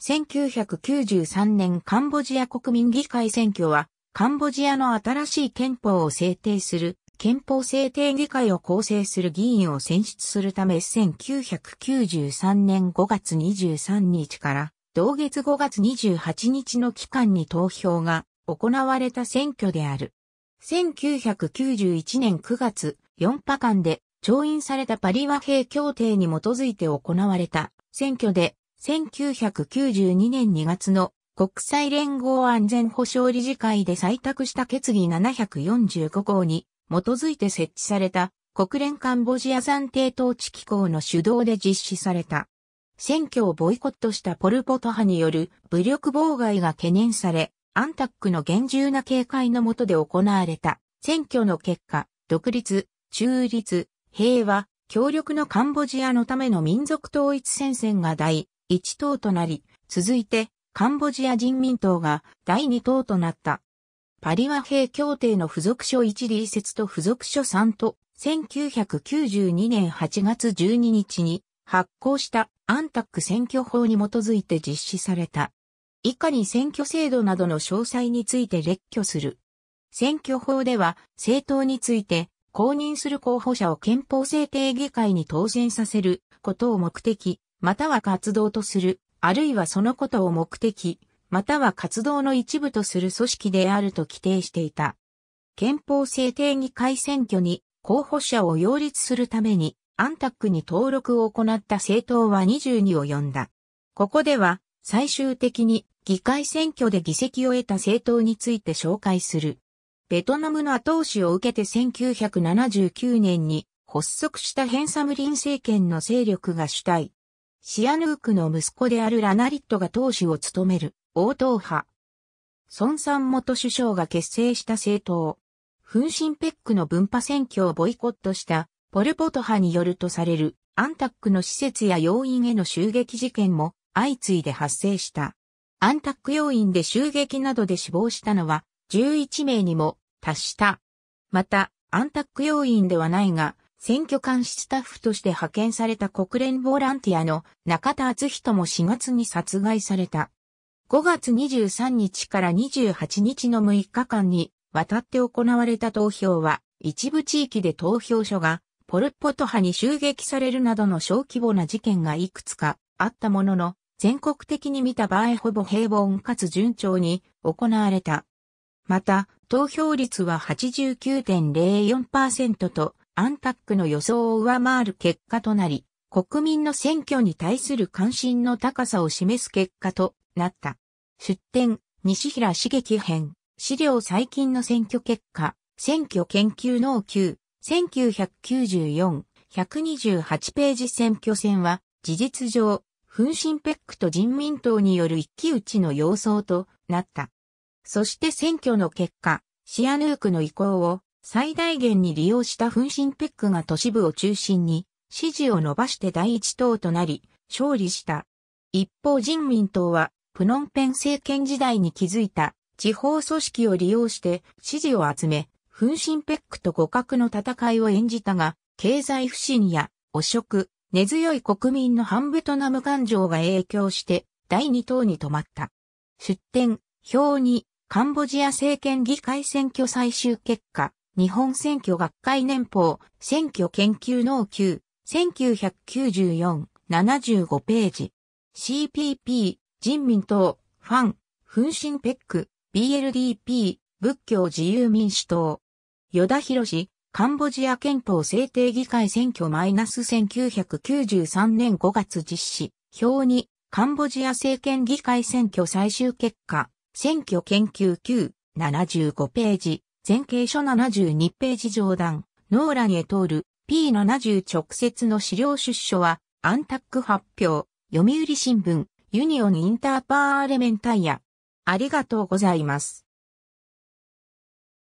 1993年カンボジア国民議会選挙は、カンボジアの新しい憲法を制定する、憲法制定議会を構成する議員を選出するため1993年5月23日から同月5月28日の期間に投票が行われた選挙である。1991年9月、4波間で調印されたパリ和平協定に基づいて行われた選挙で1992年2月の国際連合安全保障理事会で採択した決議745項に基づいて設置された国連カンボジア暫定統治機構の主導で実施された。選挙をボイコットしたポルポト派による武力妨害が懸念され、アンタックの厳重な警戒の下で行われた選挙の結果、独立、中立、平和、協力のカンボジアのための民族統一戦線が大一党となり、続いてカンボジア人民党が第二党となった。パリ和平協定の付属書1理説と付属書3と、1992年8月12日に発行したアンタック選挙法に基づいて実施された。以下に選挙制度などの詳細について列挙する。選挙法では政党について公認する候補者を憲法制定議会に当選させることを目的または活動とする、あるいはそのことを目的、または活動の一部とする組織であると規定していた。憲法制定議会選挙に候補者を擁立するために、アンタックに登録を行った政党は22を呼んだ。ここでは、最終的に議会選挙で議席を得た政党について紹介する。ベトナムの後押しを受けて1979年に発足したヘンサムリン政権の勢力が主体、シアヌークの息子であるラナリットが党首を務める、王党派。孫さん元首相が結成した政党。フンシンペックの分派選挙をボイコットしたポルポト派によるとされるアンタックの施設や要員への襲撃事件も相次いで発生した。アンタック要員で襲撃などで死亡したのは11名にも達した。また、アンタック要員ではないが、選挙監視スタッフとして派遣された国連ボランティアの中田敦人も4月に殺害された。5月23日から28日の6日間に渡って行われた投票は一部地域で投票所がポルポト派に襲撃されるなどの小規模な事件がいくつかあったものの全国的に見た場合ほぼ平凡かつ順調に行われた。また投票率は89.04%とアンタックの予想を上回る結果となり、国民の選挙に対する関心の高さを示す結果となった。出典、西平茂樹編、資料最近の選挙結果、選挙研究の9 1994、128ページ選挙戦は、事実上、分身ペックと人民党による一騎打ちの様相となった。そして選挙の結果、シアヌークの意向を最大限に利用した分身ペックが都市部を中心に支持を伸ばして第一党となり、勝利した。一方人民党は、プノンペン政権時代に築いた地方組織を利用して支持を集め、分身。ペックと互角の戦いを演じたが、経済不振や汚職、根強い国民の反ベトナム感情が影響して第二党に止まった。出典、表にカンボジア政権議会選挙最終結果。日本選挙学会年報、選挙研究農級、1994、75ページ。CPP、人民党、ファン、紛神ペック、BLDP、仏教自由民主党。与田博士、カンボジア憲法制定議会選挙マイナス -1993 年5月実施。表2、カンボジア政権議会選挙最終結果、選挙研究9、75ページ。前景書72ページ上段、ノーランへ通る P70 直接の資料出所は、アンタック発表、読売新聞、ユニオンインターパーレメンタイヤ。ありがとうございます。